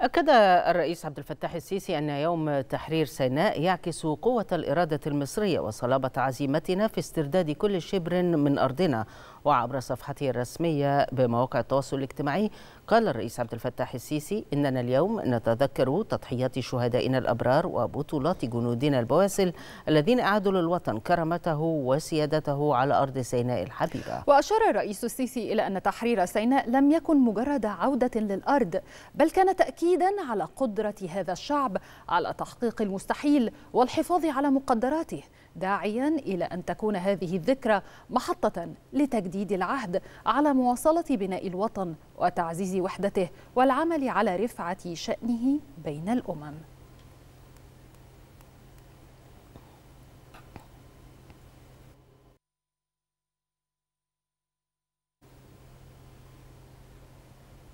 أكد الرئيس عبد الفتاح السيسي أن يوم تحرير سيناء يعكس قوة الإرادة المصرية وصلابة عزيمتنا في استرداد كل شبر من أرضنا وعبر صفحته الرسمية بمواقع التواصل الاجتماعي قال الرئيس عبد الفتاح السيسي إننا اليوم نتذكر تضحيات شهدائنا الأبرار وبطولات جنودنا البواسل الذين أعادوا للوطن كرامته وسيادته على أرض سيناء الحبيبة وأشار الرئيس السيسي إلى أن تحرير سيناء لم يكن مجرد عودة للأرض بل كان تأكيد تأكيدا على قدرة هذا الشعب على تحقيق المستحيل والحفاظ على مقدراته داعيا إلى أن تكون هذه الذكرى محطة لتجديد العهد على مواصلة بناء الوطن وتعزيز وحدته والعمل على رفعة شأنه بين الأمم